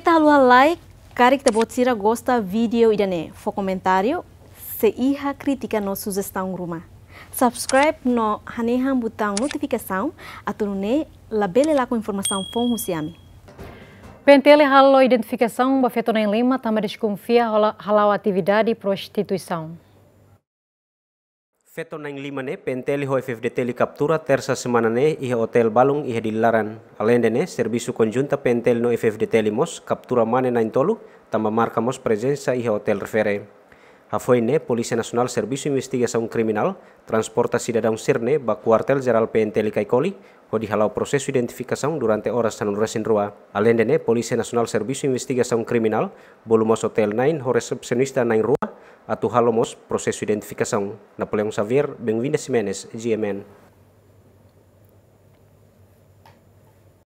tal o like, kari que bot sira gosta vídeo idane. Fo comentário, se iha crítica no sugestão ruma. Subscribe no Hanehan botão notificação, atunune labele lá com informação fon husiami. Pentele halo identificação, bafeto em Lima, também desconfia halau atividade prostituição. Feto nang lima ne penteli ho FFD deteli captura tersa semana ne iha hotel balung iha dilaran. Alende ne servisu konjunta penteli no FFD deteli mos captura mane nang tolu tamba marka mos presenza iha hotel refere. Hafoi ne Polisi Nasional Servisu un Kriminal transportasi dadang sirne ba kuartel jeral penteli kaikoli ho dihalau identifikasi un durante oras tanun resin rua. Alende ne Polisi Nasional Servisu un Kriminal bolu mos hotel nain ho resepsionista nain rua atu halomos proses identifikasi identificação Napoleão Xavier Benvinda Simenes, GMN.